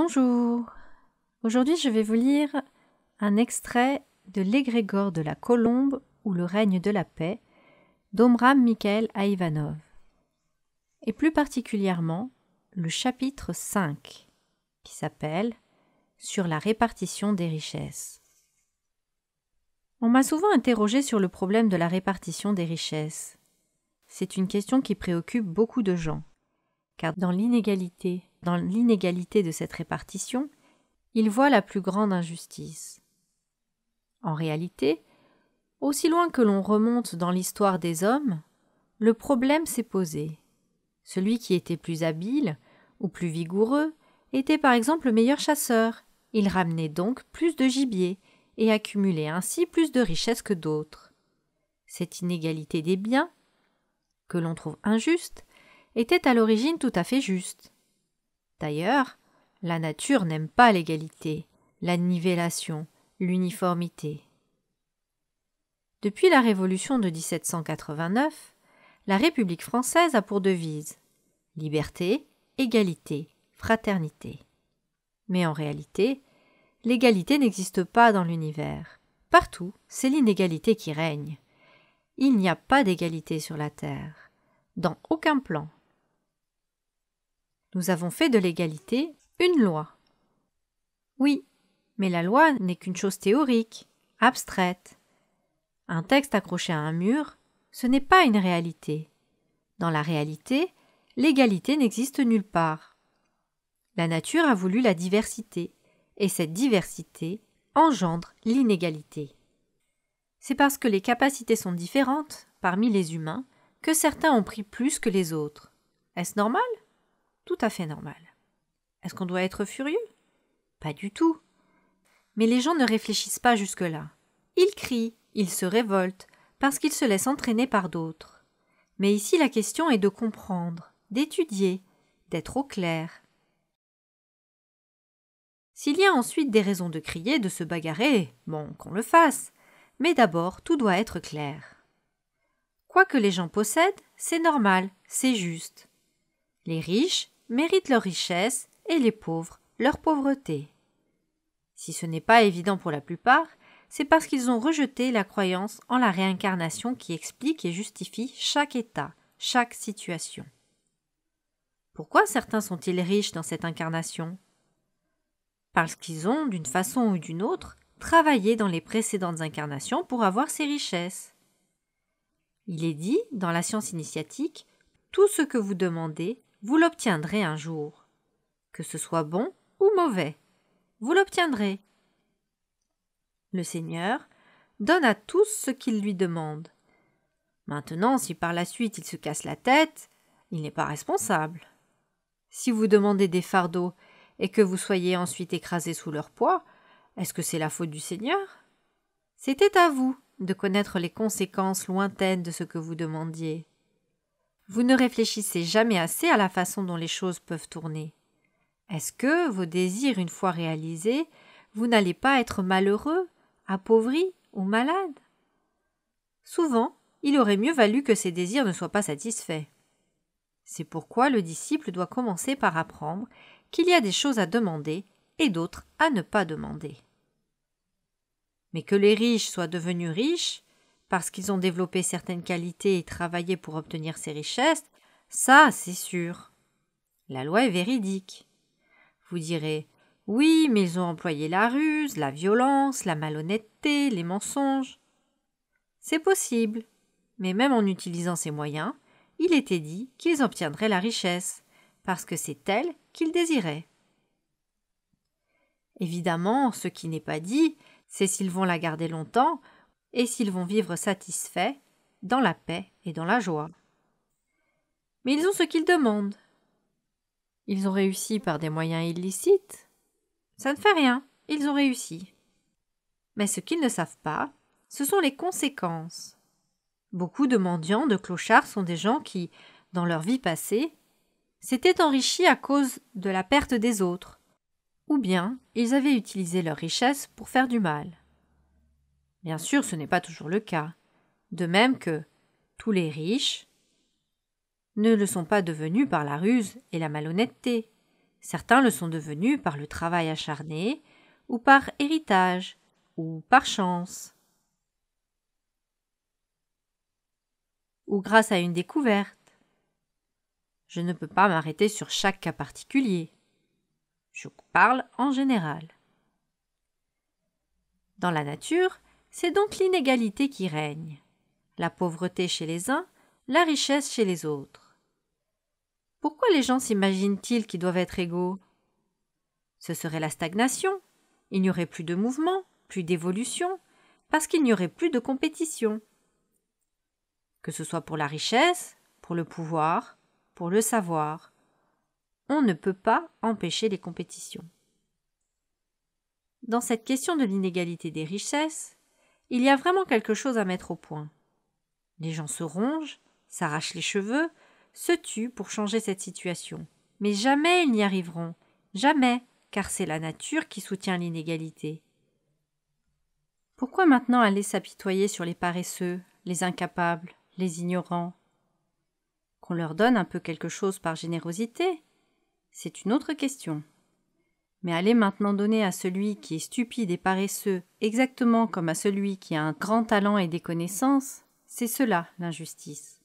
Bonjour Aujourd'hui je vais vous lire un extrait de L'égrégore de la colombe ou le règne de la paix d'Omram Mikhail Aïvanov et plus particulièrement le chapitre 5 qui s'appelle Sur la répartition des richesses. On m'a souvent interrogé sur le problème de la répartition des richesses. C'est une question qui préoccupe beaucoup de gens, car dans l'inégalité dans l'inégalité de cette répartition, il voit la plus grande injustice. En réalité, aussi loin que l'on remonte dans l'histoire des hommes, le problème s'est posé. Celui qui était plus habile ou plus vigoureux était par exemple le meilleur chasseur. Il ramenait donc plus de gibier et accumulait ainsi plus de richesses que d'autres. Cette inégalité des biens, que l'on trouve injuste, était à l'origine tout à fait juste. D'ailleurs, la nature n'aime pas l'égalité, la nivellation, l'uniformité. Depuis la Révolution de 1789, la République française a pour devise liberté, égalité, fraternité. Mais en réalité, l'égalité n'existe pas dans l'univers. Partout, c'est l'inégalité qui règne. Il n'y a pas d'égalité sur la Terre, dans aucun plan, nous avons fait de l'égalité une loi. Oui, mais la loi n'est qu'une chose théorique, abstraite. Un texte accroché à un mur, ce n'est pas une réalité. Dans la réalité, l'égalité n'existe nulle part. La nature a voulu la diversité, et cette diversité engendre l'inégalité. C'est parce que les capacités sont différentes parmi les humains que certains ont pris plus que les autres. Est-ce normal tout à fait normal. Est-ce qu'on doit être furieux Pas du tout. Mais les gens ne réfléchissent pas jusque-là. Ils crient, ils se révoltent, parce qu'ils se laissent entraîner par d'autres. Mais ici la question est de comprendre, d'étudier, d'être au clair. S'il y a ensuite des raisons de crier, de se bagarrer, bon, qu'on le fasse. Mais d'abord, tout doit être clair. Quoi que les gens possèdent, c'est normal, c'est juste. Les riches, méritent leur richesse et les pauvres leur pauvreté. Si ce n'est pas évident pour la plupart, c'est parce qu'ils ont rejeté la croyance en la réincarnation qui explique et justifie chaque état, chaque situation. Pourquoi certains sont-ils riches dans cette incarnation Parce qu'ils ont, d'une façon ou d'une autre, travaillé dans les précédentes incarnations pour avoir ces richesses. Il est dit, dans la science initiatique, tout ce que vous demandez, vous l'obtiendrez un jour. Que ce soit bon ou mauvais, vous l'obtiendrez. Le Seigneur donne à tous ce qu'il lui demande. Maintenant, si par la suite il se casse la tête, il n'est pas responsable. Si vous demandez des fardeaux et que vous soyez ensuite écrasé sous leur poids, est-ce que c'est la faute du Seigneur C'était à vous de connaître les conséquences lointaines de ce que vous demandiez. Vous ne réfléchissez jamais assez à la façon dont les choses peuvent tourner. Est-ce que vos désirs, une fois réalisés, vous n'allez pas être malheureux, appauvri ou malade Souvent, il aurait mieux valu que ces désirs ne soient pas satisfaits. C'est pourquoi le disciple doit commencer par apprendre qu'il y a des choses à demander et d'autres à ne pas demander. Mais que les riches soient devenus riches, parce qu'ils ont développé certaines qualités et travaillé pour obtenir ces richesses, ça c'est sûr. La loi est véridique. Vous direz Oui, mais ils ont employé la ruse, la violence, la malhonnêteté, les mensonges. C'est possible, mais même en utilisant ces moyens, il était dit qu'ils obtiendraient la richesse, parce que c'est elle qu'ils désiraient. Évidemment, ce qui n'est pas dit, c'est s'ils vont la garder longtemps et s'ils vont vivre satisfaits, dans la paix et dans la joie. Mais ils ont ce qu'ils demandent. Ils ont réussi par des moyens illicites. Ça ne fait rien, ils ont réussi. Mais ce qu'ils ne savent pas, ce sont les conséquences. Beaucoup de mendiants, de clochards sont des gens qui, dans leur vie passée, s'étaient enrichis à cause de la perte des autres, ou bien ils avaient utilisé leur richesse pour faire du mal. Bien sûr, ce n'est pas toujours le cas. De même que tous les riches ne le sont pas devenus par la ruse et la malhonnêteté. Certains le sont devenus par le travail acharné, ou par héritage, ou par chance, ou grâce à une découverte. Je ne peux pas m'arrêter sur chaque cas particulier. Je parle en général. Dans la nature, c'est donc l'inégalité qui règne, la pauvreté chez les uns, la richesse chez les autres. Pourquoi les gens s'imaginent-ils qu'ils doivent être égaux Ce serait la stagnation, il n'y aurait plus de mouvement, plus d'évolution, parce qu'il n'y aurait plus de compétition. Que ce soit pour la richesse, pour le pouvoir, pour le savoir, on ne peut pas empêcher les compétitions. Dans cette question de l'inégalité des richesses, il y a vraiment quelque chose à mettre au point. Les gens se rongent, s'arrachent les cheveux, se tuent pour changer cette situation. Mais jamais ils n'y arriveront, jamais, car c'est la nature qui soutient l'inégalité. Pourquoi maintenant aller s'apitoyer sur les paresseux, les incapables, les ignorants Qu'on leur donne un peu quelque chose par générosité C'est une autre question. Mais aller maintenant donner à celui qui est stupide et paresseux, exactement comme à celui qui a un grand talent et des connaissances, c'est cela l'injustice.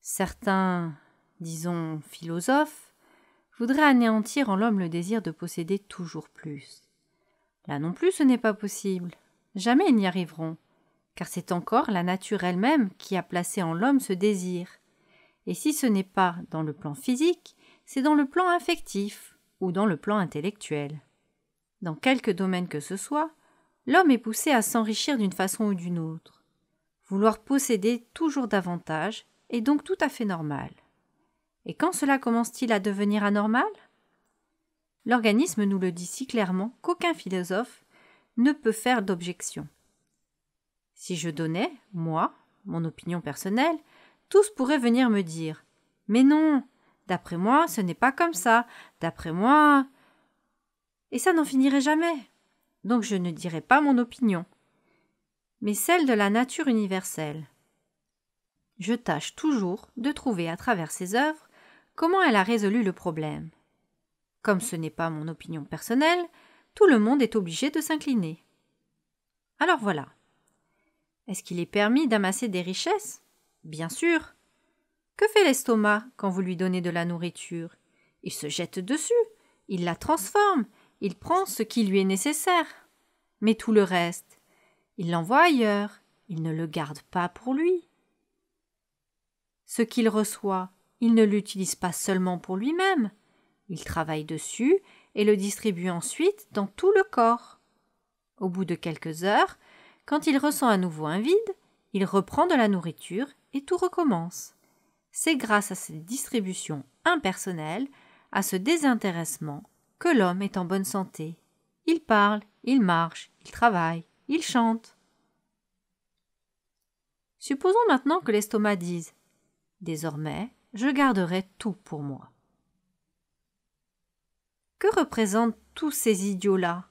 Certains, disons philosophes, voudraient anéantir en l'homme le désir de posséder toujours plus. Là non plus ce n'est pas possible. Jamais ils n'y arriveront, car c'est encore la nature elle-même qui a placé en l'homme ce désir. Et si ce n'est pas dans le plan physique, c'est dans le plan affectif, ou dans le plan intellectuel. Dans quelque domaine que ce soit, l'homme est poussé à s'enrichir d'une façon ou d'une autre. Vouloir posséder toujours davantage est donc tout à fait normal. Et quand cela commence-t-il à devenir anormal L'organisme nous le dit si clairement qu'aucun philosophe ne peut faire d'objection. Si je donnais, moi, mon opinion personnelle, tous pourraient venir me dire Mais non, D'après moi, ce n'est pas comme ça. D'après moi. Et ça n'en finirait jamais. Donc je ne dirai pas mon opinion, mais celle de la nature universelle. Je tâche toujours de trouver à travers ses œuvres comment elle a résolu le problème. Comme ce n'est pas mon opinion personnelle, tout le monde est obligé de s'incliner. Alors voilà. Est-ce qu'il est permis d'amasser des richesses Bien sûr. Que fait l'estomac quand vous lui donnez de la nourriture Il se jette dessus, il la transforme, il prend ce qui lui est nécessaire. Mais tout le reste, il l'envoie ailleurs, il ne le garde pas pour lui. Ce qu'il reçoit, il ne l'utilise pas seulement pour lui-même, il travaille dessus et le distribue ensuite dans tout le corps. Au bout de quelques heures, quand il ressent à nouveau un vide, il reprend de la nourriture et tout recommence. C'est grâce à cette distribution impersonnelle, à ce désintéressement, que l'homme est en bonne santé. Il parle, il marche, il travaille, il chante. Supposons maintenant que l'estomac dise Désormais, je garderai tout pour moi. Que représentent tous ces idiots-là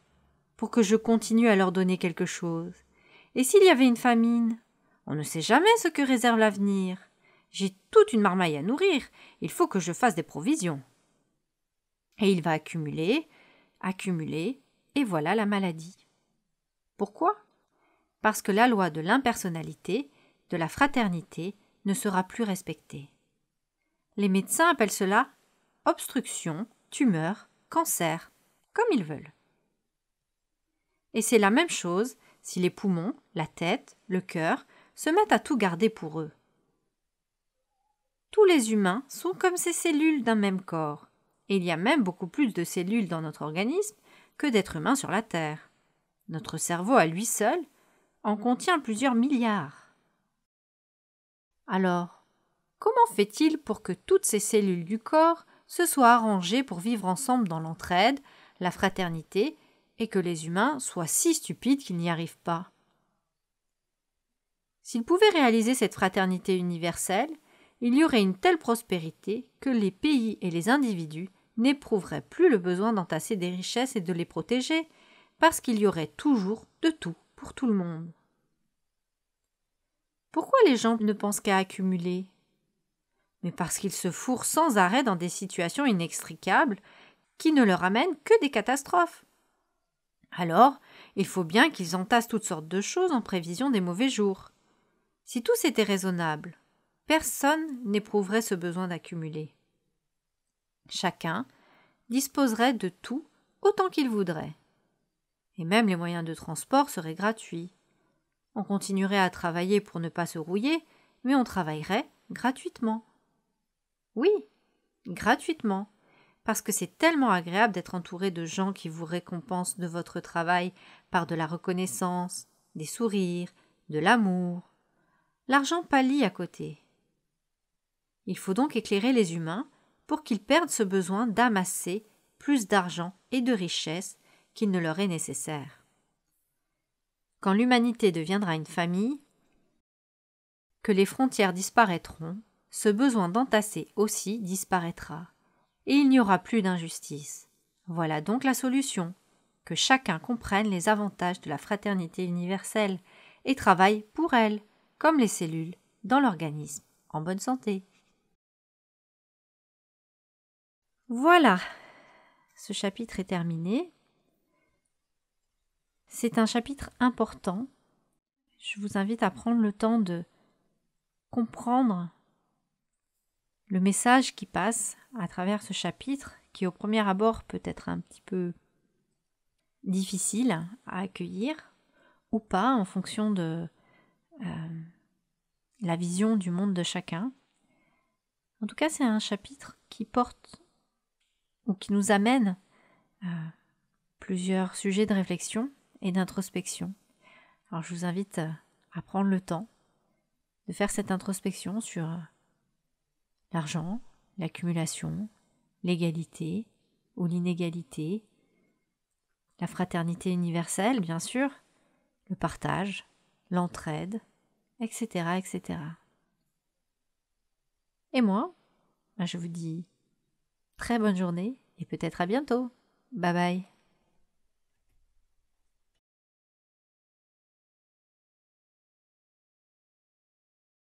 pour que je continue à leur donner quelque chose Et s'il y avait une famine On ne sait jamais ce que réserve l'avenir. J'ai toute une marmaille à nourrir. Il faut que je fasse des provisions. Et il va accumuler, accumuler, et voilà la maladie. Pourquoi Parce que la loi de l'impersonnalité, de la fraternité, ne sera plus respectée. Les médecins appellent cela obstruction, tumeur, cancer, comme ils veulent. Et c'est la même chose si les poumons, la tête, le cœur se mettent à tout garder pour eux. Tous les humains sont comme ces cellules d'un même corps, et il y a même beaucoup plus de cellules dans notre organisme que d'êtres humains sur la Terre. Notre cerveau à lui seul en contient plusieurs milliards. Alors, comment fait-il pour que toutes ces cellules du corps se soient arrangées pour vivre ensemble dans l'entraide, la fraternité, et que les humains soient si stupides qu'ils n'y arrivent pas S'ils pouvaient réaliser cette fraternité universelle, il y aurait une telle prospérité que les pays et les individus n'éprouveraient plus le besoin d'entasser des richesses et de les protéger, parce qu'il y aurait toujours de tout pour tout le monde. Pourquoi les gens ne pensent qu'à accumuler Mais parce qu'ils se fourrent sans arrêt dans des situations inextricables qui ne leur amènent que des catastrophes. Alors, il faut bien qu'ils entassent toutes sortes de choses en prévision des mauvais jours. Si tout c'était raisonnable personne n'éprouverait ce besoin d'accumuler. Chacun disposerait de tout autant qu'il voudrait. Et même les moyens de transport seraient gratuits. On continuerait à travailler pour ne pas se rouiller, mais on travaillerait gratuitement. Oui, gratuitement, parce que c'est tellement agréable d'être entouré de gens qui vous récompensent de votre travail par de la reconnaissance, des sourires, de l'amour. L'argent pâlit à côté. Il faut donc éclairer les humains pour qu'ils perdent ce besoin d'amasser plus d'argent et de richesses qu'il ne leur est nécessaire. Quand l'humanité deviendra une famille, que les frontières disparaîtront, ce besoin d'entasser aussi disparaîtra, et il n'y aura plus d'injustice. Voilà donc la solution que chacun comprenne les avantages de la fraternité universelle et travaille pour elle, comme les cellules, dans l'organisme, en bonne santé. Voilà, ce chapitre est terminé. C'est un chapitre important. Je vous invite à prendre le temps de comprendre le message qui passe à travers ce chapitre, qui au premier abord peut être un petit peu difficile à accueillir ou pas en fonction de euh, la vision du monde de chacun. En tout cas, c'est un chapitre qui porte ou qui nous amène à euh, plusieurs sujets de réflexion et d'introspection. Alors je vous invite euh, à prendre le temps de faire cette introspection sur euh, l'argent, l'accumulation, l'égalité ou l'inégalité, la fraternité universelle, bien sûr, le partage, l'entraide, etc., etc. Et moi, ben, je vous dis très bonne journée et peut-être à bientôt. Bye bye.